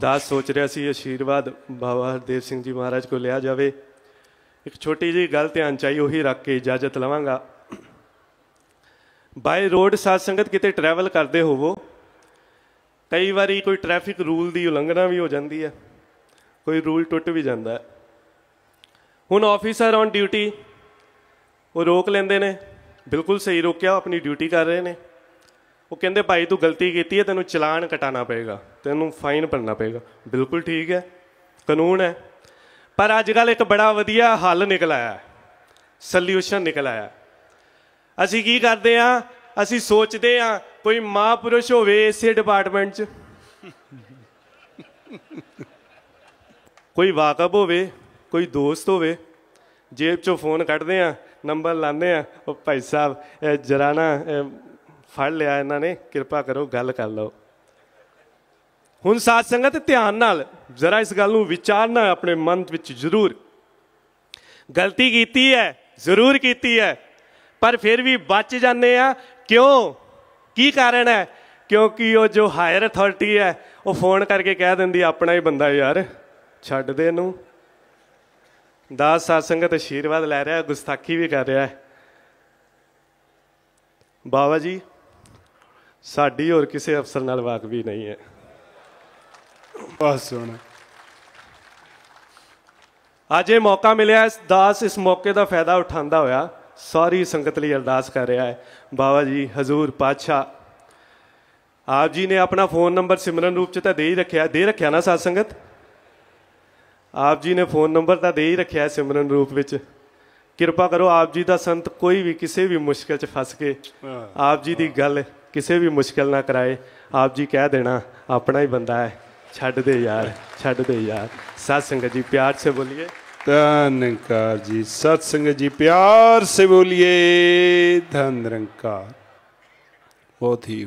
ਦਾਸ ਸੋਚ ਰਿਹਾ ਸੀ ਅਸ਼ੀਰਵਾਦ ਬਾਬਾ ਹਰਦੇਵ ਸਿੰਘ ਜੀ ਮਹਾਰਾਜ ਕੋ ਲਿਆ ਜਾਵੇ ਇੱਕ ਛੋਟੀ ਜੀ ਗੱਲ ਧਿਆਨ ਚਾਹੀ ਉਹੀ ਰੱਖ ਕੇ ਇਜਾਜ਼ਤ ਲਵਾਂਗਾ ਬਾਈ ਰੋਡ ਸਾਧ ਸੰਗਤ ਕਿਤੇ ਟਰੈਵਲ ਕਰਦੇ ਹੋਵੋ ਕਈ ਵਾਰੀ ਕੋਈ ਟ੍ਰੈਫਿਕ ਰੂਲ ਦੀ ਉਲੰਘਣਾ ਵੀ ਹੋ ਜਾਂਦੀ ਹੈ ਕੋਈ ਰੂਲ ਟੁੱਟ ਵੀ ਜਾਂਦਾ ਹੁਣ ਆਫੀਸਰ ਔਨ ਡਿਊਟੀ ਉਹ ਰੋਕ ਲੈਂਦੇ ਨੇ ਬਿਲਕੁਲ ਸਹੀ ਰੋਕਿਆ ਆਪਣੀ ਡਿਊਟੀ ਕਰ ਰਹੇ ਨੇ ਉਹ ਕਹਿੰਦੇ ਭਾਈ ਤੂੰ ਗਲਤੀ ਕੀਤੀ ਹੈ ਤੈਨੂੰ ਚਲਾਨ ਕਟਾਣਾ ਪਏਗਾ ਤੈਨੂੰ ਫਾਈਨ ਭਰਨਾ ਪਏਗਾ ਬਿਲਕੁਲ ਠੀਕ ਹੈ ਕਾਨੂੰਨ ਹੈ ਪਰ ਅੱਜ ਕੱਲ ਇੱਕ ਬੜਾ ਵਧੀਆ ਹੱਲ ਨਿਕਲ ਆਇਆ ਸੋਲੂਸ਼ਨ ਨਿਕਲ ਆਇਆ ਅਸੀਂ ਕੀ ਕਰਦੇ ਆ ਅਸੀਂ ਸੋਚਦੇ ਆ ਕੋਈ ਮਹਾਪੁਰਸ਼ ਹੋਵੇ ਇਸੇ ਡਿਪਾਰਟਮੈਂਟ 'ਚ ਕੋਈ ਵਾਕਬ ਹੋਵੇ ਕੋਈ ਦੋਸਤ ਹੋਵੇ ਜੇਬ 'ਚੋਂ ਫੋਨ ਕੱਢਦੇ ਆ ਨੰਬਰ ਲਾਉਂਦੇ ਆ ਉਹ ਭਾਈ ਸਾਹਿਬ ਜਰਾ ਨਾ ਫੜ ਲਿਆ ਇਹਨਾਂ ਨੇ ਕਿਰਪਾ ਕਰੋ ਗੱਲ ਕਰ ਲਓ ਹੁਣ ਸਾਧ ਸੰਗਤ ਧਿਆਨ ਨਾਲ ਜ਼ਰਾ ਇਸ ਗੱਲ ਨੂੰ ਵਿਚਾਰਨਾ ਆਪਣੇ ਮਨ ਵਿੱਚ ਜ਼ਰੂਰ ਗਲਤੀ ਕੀਤੀ ਹੈ ਜ਼ਰੂਰ ਕੀਤੀ ਹੈ ਪਰ ਫਿਰ ਵੀ ਬਚ ਜਾਂਦੇ ਆ ਕਿਉਂ ਕੀ ਕਾਰਨ ਹੈ ਕਿਉਂਕਿ ਉਹ ਜੋ ਹਾਇਰ ਅਥਾਰਟੀ ਹੈ ਉਹ ਫੋਨ ਕਰਕੇ ਕਹਿ ਦਿੰਦੀ ਆਪਣਾ ਹੀ ਬੰਦਾ ਯਾਰ ਛੱਡ ਦੇ ਇਹਨੂੰ ਦਾਸ ਸਾਧ ਸੰਗਤ ਅਸ਼ੀਰਵਾਦ ਲੈ ਰਿਹਾ ਗੁਸਤਾਖੀ ਵੀ ਕਰ ਰਿਹਾ ਹੈ ਬਾਬਾ ਜੀ ਸਾਡੀ ਹੋਰ ਕਿਸੇ ਅਫਸਰ ਨਾਲ ਵਾਕਫੀ ਨਹੀਂ ਹੈ ਬਹੁਤ ਸੋਹਣਾ ਅੱਜ ਇਹ ਮੌਕਾ ਮਿਲਿਆ ਇਸ ਦਾਸ ਇਸ ਮੌਕੇ ਦਾ ਫਾਇਦਾ ਉਠਾਉਂਦਾ ਹੋਇਆ ਸਾਰੀ ਸੰਗਤ ਲਈ ਅਰਦਾਸ ਕਰ ਰਿਹਾ ਹੈ ਬਾਬਾ ਜੀ ਹਜ਼ੂਰ ਪਾਤਸ਼ਾਹ ਆਪ ਜੀ ਨੇ ਆਪਣਾ ਫੋਨ ਨੰਬਰ ਸਿਮਰਨ ਰੂਪ ਚ ਤਾਂ ਦੇ ਹੀ ਰੱਖਿਆ ਦੇ ਰੱਖਿਆ ਨਾ ਸਾਧ ਸੰਗਤ ਆਪ ਜੀ ਨੇ ਫੋਨ ਨੰਬਰ ਤਾਂ ਦੇ ਹੀ ਰੱਖਿਆ ਸਿਮਰਨ ਰੂਪ ਵਿੱਚ ਕਿਰਪਾ ਕਰੋ ਆਪ ਜੀ ਦਾ ਸੰਤ ਕੋਈ ਵੀ ਕਿਸੇ ਵੀ ਮੁਸ਼ਕਲ ਚ ਫਸ ਕੇ ਆਪ ਜੀ ਦੀ ਗੱਲ किसी भी मुश्किल ना कराए आप जी कह देना अपना ही बंदा है छड़ दे यार छड़ दे यार सतसंगत जी प्यार से बोलिए धन धनकार जी सतसंग जी प्यार से बोलिए धन रंकार बहुत ही